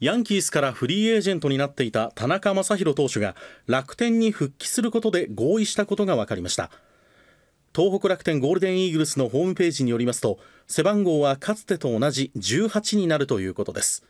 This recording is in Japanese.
ヤンキースからフリーエージェントになっていた田中将大投手が楽天に復帰することで合意したことが分かりました東北楽天ゴールデンイーグルスのホームページによりますと背番号はかつてと同じ18になるということです